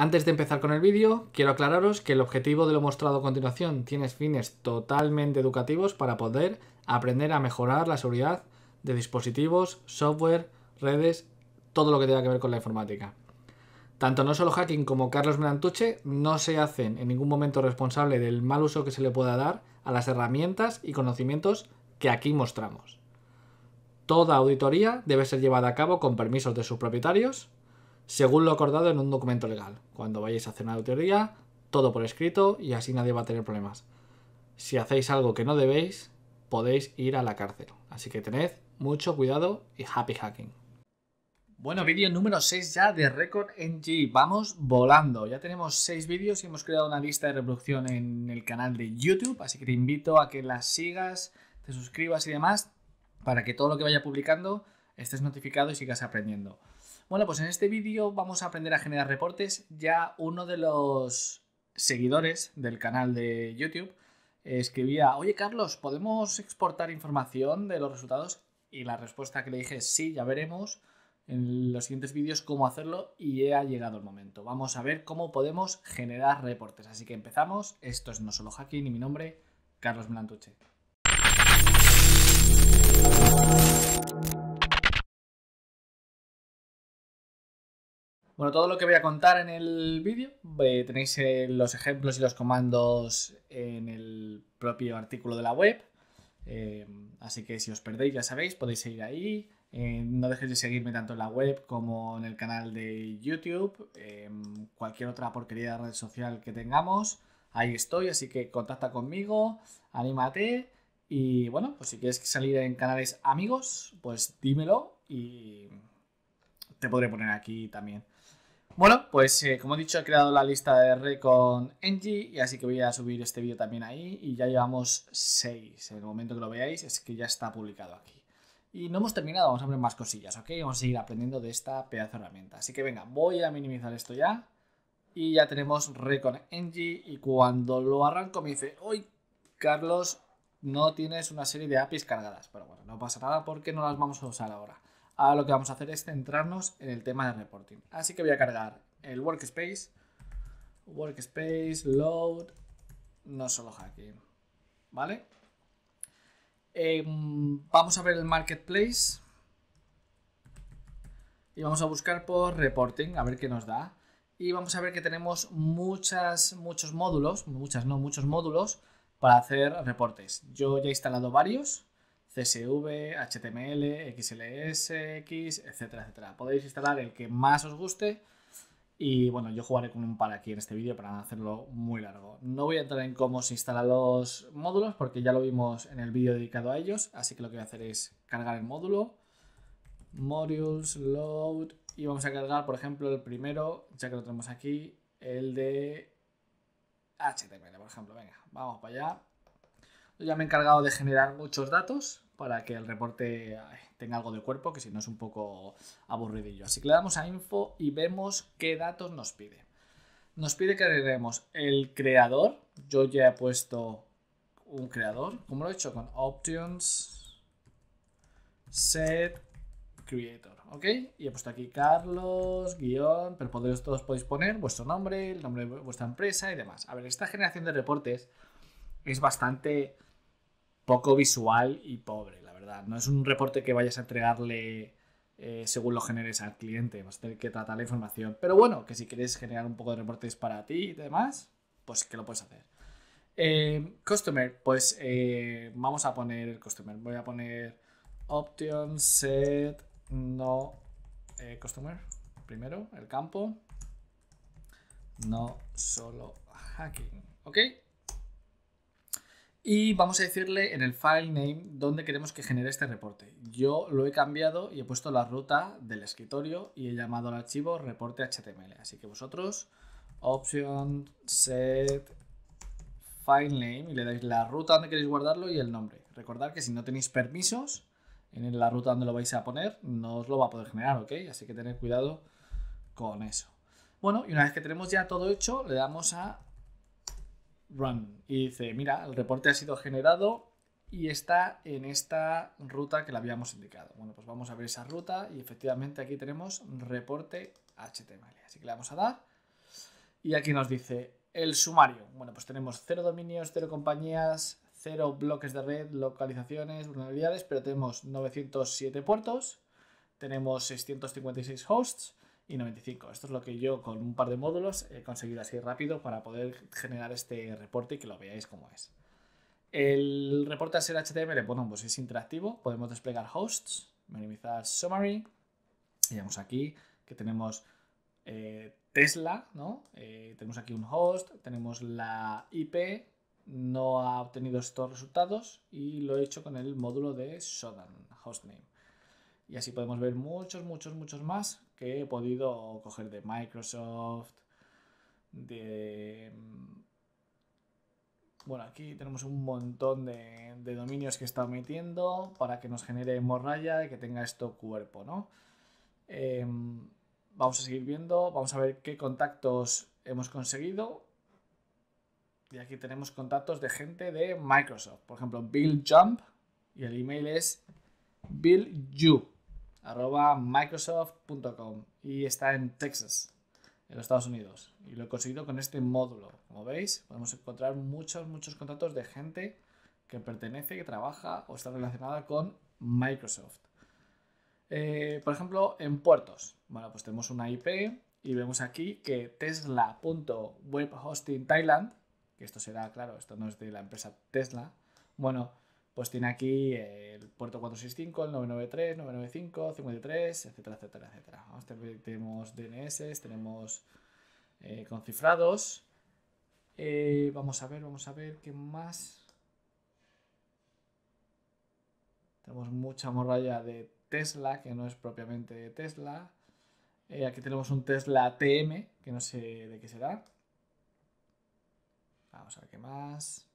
Antes de empezar con el vídeo, quiero aclararos que el objetivo de lo mostrado a continuación tiene fines totalmente educativos para poder aprender a mejorar la seguridad de dispositivos, software, redes, todo lo que tenga que ver con la informática. Tanto no solo hacking como Carlos Merantuche no se hacen en ningún momento responsable del mal uso que se le pueda dar a las herramientas y conocimientos que aquí mostramos. Toda auditoría debe ser llevada a cabo con permisos de sus propietarios según lo acordado en un documento legal. Cuando vayáis a hacer una auditoría, todo por escrito y así nadie va a tener problemas. Si hacéis algo que no debéis, podéis ir a la cárcel. Así que tened mucho cuidado y happy hacking. Bueno, vídeo número 6 ya de Record NG. Vamos volando. Ya tenemos 6 vídeos y hemos creado una lista de reproducción en el canal de YouTube. Así que te invito a que las sigas, te suscribas y demás para que todo lo que vaya publicando estés notificado y sigas aprendiendo. Bueno, pues en este vídeo vamos a aprender a generar reportes. Ya uno de los seguidores del canal de YouTube escribía, oye Carlos, ¿podemos exportar información de los resultados? Y la respuesta que le dije es sí, ya veremos en los siguientes vídeos cómo hacerlo y ha llegado el momento. Vamos a ver cómo podemos generar reportes. Así que empezamos. Esto es No Solo Hacking y mi nombre, Carlos Melantuche. Bueno, todo lo que voy a contar en el vídeo, eh, tenéis eh, los ejemplos y los comandos en el propio artículo de la web. Eh, así que si os perdéis, ya sabéis, podéis ir ahí. no dejéis de seguirme tanto en la web como en el canal de YouTube, cualquier otra porquería de red social que tengamos. Ahí estoy, así que contacta conmigo, anímate. Y bueno, pues si quieres salir en canales amigos, pues dímelo y te podré poner aquí también. Bueno, pues eh, como he dicho, he creado la lista de R con Engie y así que voy a subir este vídeo también ahí y ya llevamos 6. En el momento que lo veáis es que ya está publicado aquí. Y no hemos terminado, vamos a ver más cosillas, ¿ok? Vamos a seguir aprendiendo de esta pedazo de herramienta. Así que venga, voy a minimizar esto ya. Y ya tenemos Re con Engie y cuando lo arranco me dice, hoy Carlos, no tienes una serie de APIs cargadas. Pero bueno, no pasa nada porque no las vamos a usar ahora. Ahora lo que vamos a hacer es centrarnos en el tema de reporting. Así que voy a cargar el workspace, workspace, load, no solo hacking, ¿vale? Em, vamos a ver el marketplace y vamos a buscar por reporting, a ver qué nos da. Y vamos a ver que tenemos muchas, muchos módulos, muchas no, muchos módulos para hacer reportes. Yo ya he instalado varios CSV, HTML, XLS, X, etcétera, etcétera. Podéis instalar el que más os guste y bueno, yo jugaré con un par aquí en este vídeo para no hacerlo muy largo. No voy a entrar en cómo se instalan los módulos porque ya lo vimos en el vídeo dedicado a ellos, así que lo que voy a hacer es cargar el módulo, modules, load y vamos a cargar, por ejemplo, el primero, ya que lo tenemos aquí, el de HTML, por ejemplo. Venga, vamos para allá. Yo ya me he encargado de generar muchos datos para que el reporte tenga algo de cuerpo, que si no es un poco aburridillo. Así que le damos a info y vemos qué datos nos pide. Nos pide que demos el creador. Yo ya he puesto un creador. como lo he hecho? Con options set creator. ¿Ok? Y he puesto aquí Carlos, guión, pero todos podéis poner vuestro nombre, el nombre de vuestra empresa y demás. A ver, esta generación de reportes es bastante poco visual y pobre, la verdad. No es un reporte que vayas a entregarle eh, según lo generes al cliente, vas a tener que tratar la información. Pero bueno, que si quieres generar un poco de reportes para ti y demás, pues que lo puedes hacer. Eh, customer, pues eh, vamos a poner el customer. Voy a poner option set no customer primero, el campo. No solo hacking, ¿ok? y vamos a decirle en el file name dónde queremos que genere este reporte. Yo lo he cambiado y he puesto la ruta del escritorio y he llamado al archivo reporte HTML. Así que vosotros, option set file name y le dais la ruta donde queréis guardarlo y el nombre. Recordad que si no tenéis permisos en la ruta donde lo vais a poner, no os lo va a poder generar, ¿ok? Así que tened cuidado con eso. Bueno, y una vez que tenemos ya todo hecho, le damos a run. Y dice, mira, el reporte ha sido generado y está en esta ruta que le habíamos indicado. Bueno, pues vamos a ver esa ruta y efectivamente aquí tenemos reporte HTML. Así que le vamos a dar. Y aquí nos dice el sumario. Bueno, pues tenemos cero dominios, cero compañías, cero bloques de red, localizaciones, vulnerabilidades, pero tenemos 907 puertos, tenemos 656 hosts, y 95. Esto es lo que yo con un par de módulos he conseguido así rápido para poder generar este reporte y que lo veáis cómo es. El reporte a ser HTML, bueno, pues es interactivo, podemos desplegar hosts, minimizar summary, Veamos aquí que tenemos eh, Tesla, ¿no? Eh, tenemos aquí un host, tenemos la IP, no ha obtenido estos resultados y lo he hecho con el módulo de Shodan, hostname. Y así podemos ver muchos, muchos, muchos más que he podido coger de Microsoft, de... Mm, bueno, aquí tenemos un montón de, dominios que está metiendo para que nos genere morraya y que tenga esto cuerpo, ¿no? Em, vamos a seguir viendo, vamos a ver qué contactos hemos conseguido. Y aquí tenemos contactos de gente de Microsoft. Por ejemplo, Bill Jump. Y el email es Bill arroba microsoft.com y está en Texas, en los Estados Unidos. Y lo he conseguido con este módulo. Como veis, podemos encontrar muchos, muchos contactos de gente que pertenece, que trabaja o está relacionada con Microsoft. Eh, por ejemplo, en puertos. Bueno, pues tenemos una IP y vemos aquí que Tesla.webhostingthailand, que esto será, claro, esto no es de la empresa Tesla. Bueno, pues tiene aquí el puerto 465, el 993, 995, 53, etcétera, etcétera, etcétera. tenemos DNS, tenemos eh, concifrados. Eh, vamos a ver, vamos a ver qué más. Tenemos mucha morralla de Tesla, que no es propiamente de Tesla. Eh, aquí tenemos un Tesla TM, que no sé de qué será. Vamos a ver qué más.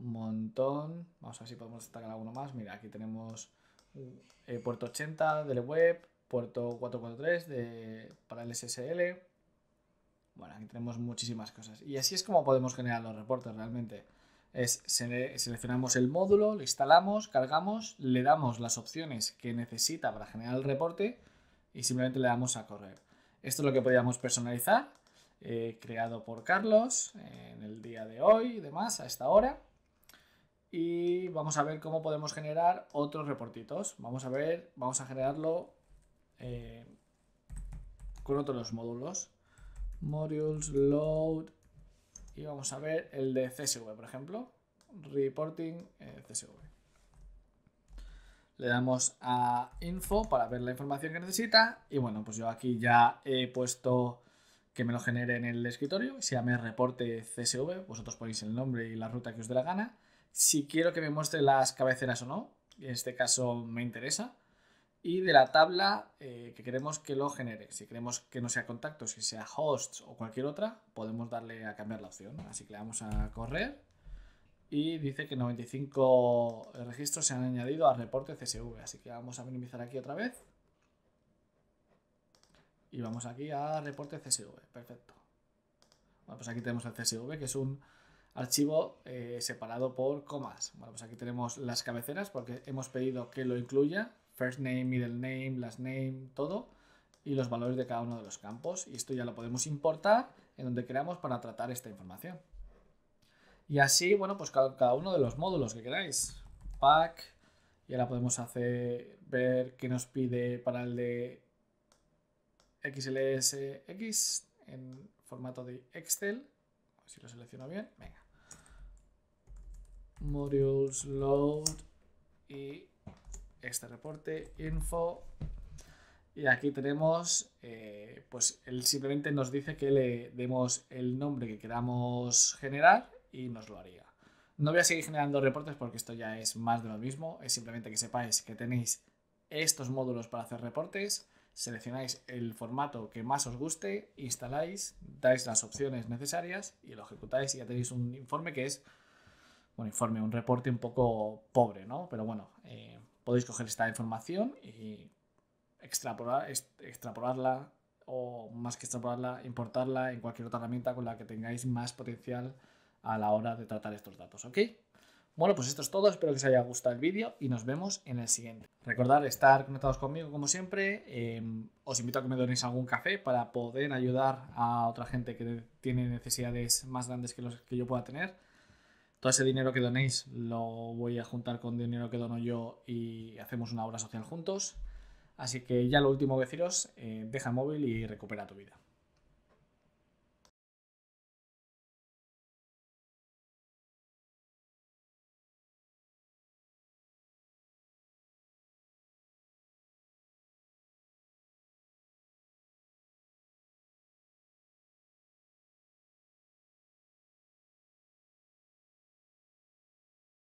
montón. Vamos a ver si podemos destacar alguno más. Mira, aquí tenemos eh, puerto 80 del web, puerto 443 para el SSL. Bueno, aquí tenemos muchísimas cosas. Y así es como podemos generar los reportes realmente. Es, seleccionamos el módulo, lo instalamos, cargamos, le damos las opciones que necesita para generar el reporte y simplemente le damos a correr. Esto es lo que podíamos personalizar, eh, creado por Carlos eh, en el día de hoy y demás, a esta hora y vamos a ver cómo podemos generar otros reportitos. Vamos a ver, vamos a generarlo eh, con otros módulos. Modules, load y vamos a ver el de CSV, por ejemplo. Reporting eh, CSV. Le damos a info para ver la información que necesita y bueno, pues yo aquí ya he puesto que me lo genere en el escritorio, se llame reporte CSV, vosotros ponéis el nombre y la ruta que os dé la gana si quiero que me muestre las cabeceras o no, en este caso me interesa, y de la tabla eh, que queremos que lo genere. Si queremos que no sea contacto, si sea hosts o cualquier otra, podemos darle a cambiar la opción. Así que le damos a correr y dice que 95 registros se han añadido al reporte CSV. Así que vamos a minimizar aquí otra vez. Y vamos aquí a reporte CSV. Perfecto. Bueno, pues aquí tenemos el CSV, que es un archivo eh, separado por comas. Bueno, pues aquí tenemos las cabeceras porque hemos pedido que lo incluya, first name, middle name, last name, todo, y los valores de cada uno de los campos. Y esto ya lo podemos importar en donde queramos para tratar esta información. Y así, bueno, pues cada, cada uno de los módulos que queráis. Pack, y ahora podemos hacer, ver qué nos pide para el de XLSX en formato de Excel. Si lo selecciono bien, venga modules load y este reporte info y aquí tenemos eh, pues él simplemente nos dice que le demos el nombre que queramos generar y nos lo haría no voy a seguir generando reportes porque esto ya es más de lo mismo es simplemente que sepáis que tenéis estos módulos para hacer reportes seleccionáis el formato que más os guste instaláis dais las opciones necesarias y lo ejecutáis y ya tenéis un informe que es un informe, un reporte un poco pobre, ¿no? Pero bueno, eh, podéis coger esta información y extrapolar, extrapolarla o más que extrapolarla, importarla en cualquier otra herramienta con la que tengáis más potencial a la hora de tratar estos datos, ¿ok? Bueno, pues esto es todo, espero que os haya gustado el vídeo y nos vemos en el siguiente. Recordad estar conectados conmigo como siempre, em, os invito a que me donéis algún café para poder ayudar a otra gente que tiene necesidades más grandes que los que yo pueda tener todo ese dinero que donéis lo voy a juntar con dinero que dono yo y hacemos una obra social juntos. Así que ya lo último que deciros, eh, deja el móvil y recupera tu vida.